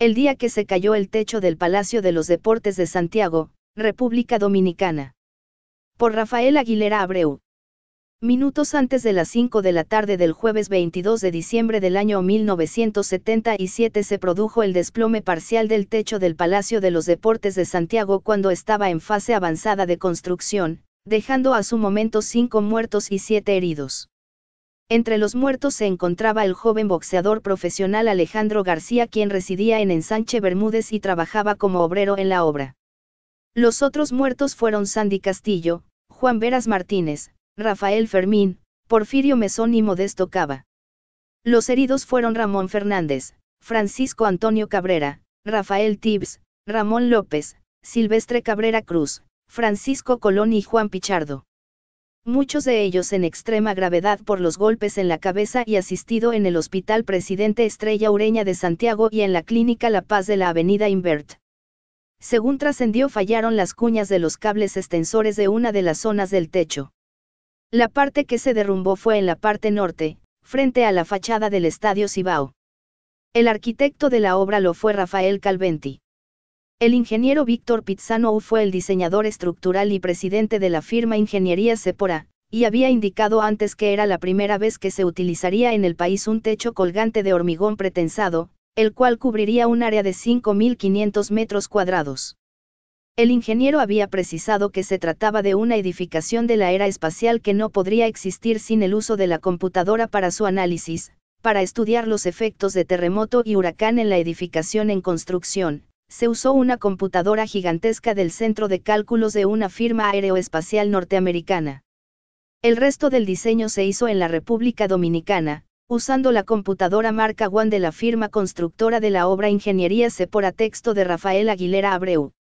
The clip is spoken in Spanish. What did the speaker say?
el día que se cayó el techo del Palacio de los Deportes de Santiago, República Dominicana. Por Rafael Aguilera Abreu. Minutos antes de las 5 de la tarde del jueves 22 de diciembre del año 1977 se produjo el desplome parcial del techo del Palacio de los Deportes de Santiago cuando estaba en fase avanzada de construcción, dejando a su momento cinco muertos y siete heridos. Entre los muertos se encontraba el joven boxeador profesional Alejandro García quien residía en Ensanche Bermúdez y trabajaba como obrero en la obra. Los otros muertos fueron Sandy Castillo, Juan Veras Martínez, Rafael Fermín, Porfirio Mesón y Modesto Cava. Los heridos fueron Ramón Fernández, Francisco Antonio Cabrera, Rafael Tibbs, Ramón López, Silvestre Cabrera Cruz, Francisco Colón y Juan Pichardo muchos de ellos en extrema gravedad por los golpes en la cabeza y asistido en el Hospital Presidente Estrella Ureña de Santiago y en la Clínica La Paz de la Avenida Invert. Según trascendió fallaron las cuñas de los cables extensores de una de las zonas del techo. La parte que se derrumbó fue en la parte norte, frente a la fachada del Estadio Cibao. El arquitecto de la obra lo fue Rafael Calventi. El ingeniero Víctor Pizzano fue el diseñador estructural y presidente de la firma Ingeniería Sepora, y había indicado antes que era la primera vez que se utilizaría en el país un techo colgante de hormigón pretensado, el cual cubriría un área de 5.500 metros cuadrados. El ingeniero había precisado que se trataba de una edificación de la era espacial que no podría existir sin el uso de la computadora para su análisis, para estudiar los efectos de terremoto y huracán en la edificación en construcción, se usó una computadora gigantesca del centro de cálculos de una firma aeroespacial norteamericana. El resto del diseño se hizo en la República Dominicana, usando la computadora marca One de la firma constructora de la obra Ingeniería Sepora Texto de Rafael Aguilera Abreu.